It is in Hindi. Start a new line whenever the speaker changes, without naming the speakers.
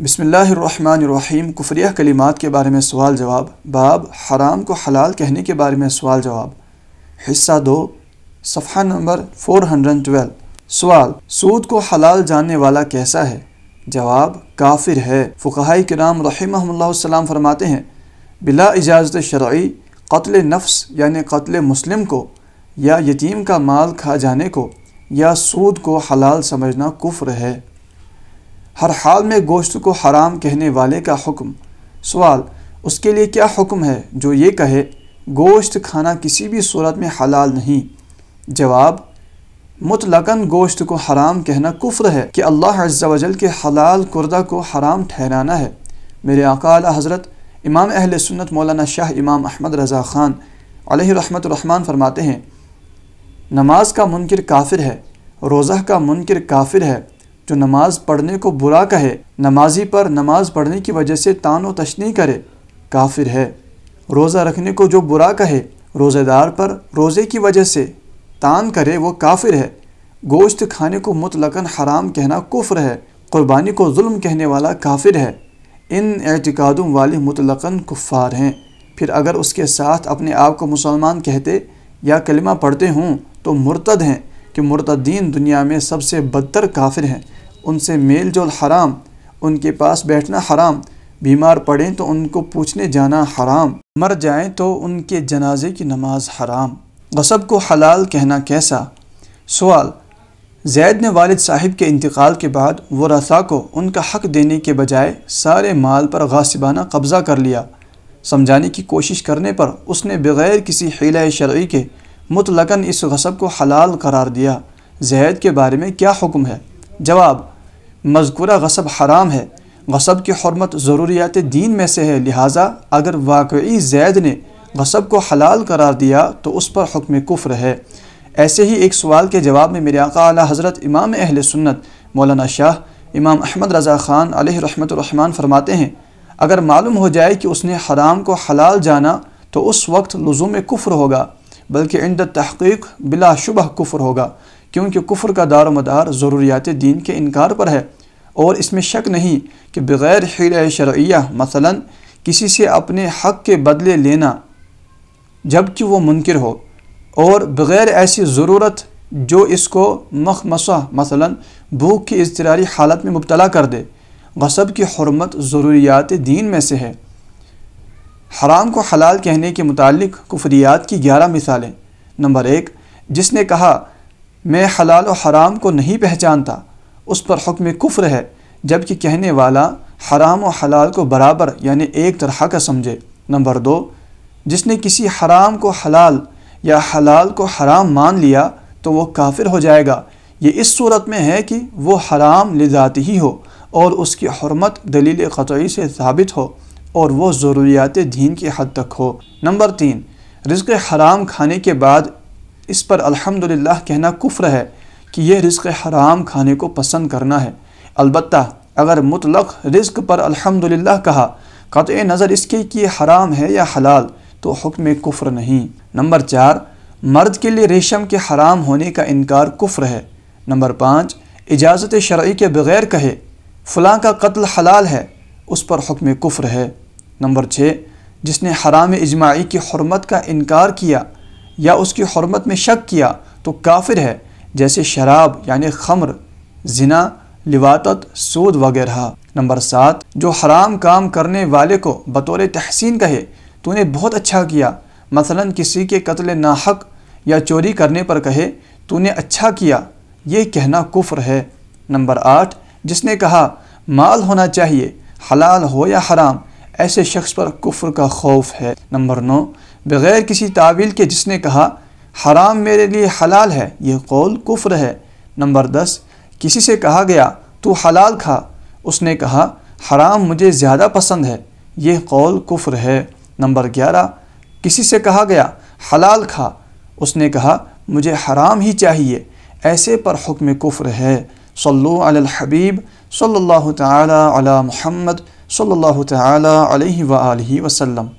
बसमीम कुफरिया कलिमात के बारे में सवाल जवाब बाब हराम को हलाल कहने के बारे में सवाल जवाब हिस्सा दो सफ़ा नंबर फोर हंड्रेड ट्वेल्व सवाल सूद को हलाल जानने वाला कैसा है जवाब काफिर है फ़ुकाई कराम रहीम फरमाते हैं बिला इजाज़त शर्य कत्ल नफ्स यानि कत्ल मुस्लिम को या यतीम का माल खा जाने को या सूद को हलाल समझना कुफ्र है हर हाल में गोश्त को हराम कहने वाले का हुक्म सवाल उसके लिए क्या हुक्म है जो ये कहे गोश्त खाना किसी भी सूरत में हलाल नहीं जवाब मुतलकन गोश्त को हराम कहना कुफ्र है कि अल्लाह अज्जावजल के हलाल कुर्दा को हराम ठहराना है मेरे अकाल हज़रत इमाम अहल सुन्नत मौलाना शाह इमाम अहमद रज़ा ख़ान रहमान फरमाते हैं नमाज का मुनकर काफिर है रोज़ा का मुनकर काफिर है जो नमाज पढ़ने को बुरा कहे नमाजी पर नमाज पढ़ने की वजह से तान व तशनी करे काफिर है रोज़ा रखने को जो बुरा कहे रोज़ेदार पर रोज़े की वजह से तान करे वो काफिर है गोश्त खाने को मुतलकन हराम कहना कुफ्र है क़ुरबानी को जुल्म कहने वाला काफिर है इन एतिकादों वाले मुतलकन कुफ़ार हैं फिर अगर उसके साथ अपने आप को मुसलमान कहते या कलमा पढ़ते हों तो मुर्तद हैं कि मुर्तदीन दुनिया में सबसे बदतर काफिर हैं उनसे मेल जोल हराम उनके पास बैठना हराम बीमार पड़ें तो उनको पूछने जाना हराम मर जाएं तो उनके जनाजे की नमाज हराम गसब को हलाल कहना कैसा सवाल जैद ने वालिद साहिब के इंतकाल के बाद वो रसा को उनका हक देने के बजाय सारे माल पर गासिबाना कब्ज़ा कर लिया समझाने की कोशिश करने पर उसने बग़ैर किसी हिला शर्य के मुतलकन इस गसब को हलाल करार दिया जैद के बारे में क्या हुक्म है जवाब मजकूरा गसब हराम है गसब की हरमत ज़रूरियात दीन में से है लिहाजा अगर वाकई जैद ने गसब को हलाल करार दिया तो उस पर हुक्म कुफ्र है ऐसे ही एक सवाल के जवाब में मेरे आका आला हज़रत इमाम अहल सुन्नत मौलाना शाह इमाम अहमद रज़ा ख़ान रहमान फरमाते हैं अगर मालूम हो जाए कि उसने हराम को हलाल जाना तो उस वक्त लज़ूम कुफ्र होगा बल्कि इंद तहक़ीक बिला शुबह कुफ़र होगा क्योंकि कुफ़र का दार मदार ज़रूरियात दीन के इनकार पर है और इसमें शक नहीं कि बग़ैर हिल शरिया मसला किसी से अपने हक़ के बदले लेना जबकि वो मुनकर हो और बग़ैर ऐसी ज़रूरत जो इसको मखमसा मसला भूख की इसतरारी हालत में मुबतला कर दे गसब की हरमत ज़रूरियात दीन में से है हराम को हलाल कहने के मुतालिक कुफरियात की ग्यारह मिसालें नंबर एक जिसने कहा मैं हलाल और हराम को नहीं पहचानता उस पर हुक्म कुफ्र है जबकि कहने वाला हराम और हलाल को बराबर यानी एक तरह का समझे नंबर दो जिसने किसी हराम को हलाल या हलाल को हराम मान लिया तो वो काफिर हो जाएगा ये इस सूरत में है कि वो हराम लिजाती ही हो और उसकी हरमत दलील क़तई से साबित हो और वो ज़रूरियात दीन की हद तक हो नंबर तीन रिज़ हराम खाने के बाद इस पर अल्हम्दुलिल्लाह कहना कुफ्र है कि यह रिज़ हराम खाने को पसंद करना है अलबत् अगर मुतलक रिज़ पर अल्हम्दुलिल्लाह कहा कत नज़र इसके कि हराम है या हलाल तो हुक्म कुफ्र नहीं नंबर चार मर्द के लिए रेशम के हराम होने का इनकार कुफ्र है नंबर पाँच इजाज़त शर्य के बग़ैर कहे फलां का कत्ल हलाल है उस पर हुक्म कुफ्र है नंबर छः जिसने हराम इजमाई की हरमत का इनकार किया या उसकी हरमत में शक किया तो काफिर है जैसे शराब यानि ख़मर जना लिवात सूद वगैरह नंबर सात जो हराम काम करने वाले को बतौर तहसीन कहे तो उन्हें बहुत अच्छा किया मसलन किसी के कत्ल नाहक या चोरी करने पर कहे तूने तो अच्छा किया ये कहना कुफ्र है नंबर आठ जिसने कहा माल होना चाहिए हलाल हो या हराम ऐसे शख्स पर कुफ्र का खौफ है नंबर नौ बग़ैर किसी तावील के जिसने कहा हराम मेरे लिए हलाल है यह कौल कुफ्र है नंबर दस किसी से कहा गया तू हलाल खा उसने कहा हराम मुझे ज़्यादा पसंद है यह कौल कुफ्र है नंबर ग्यारह किसी से कहा गया हलाल खा उसने कहा मुझे हराम ही चाहिए ऐसे पर हुक्म कुफ्र है सल्लु अल हबीब सल्लल्लाहु ताला अला मुहम्मद صلى الله تعالى عليه وآله وسلم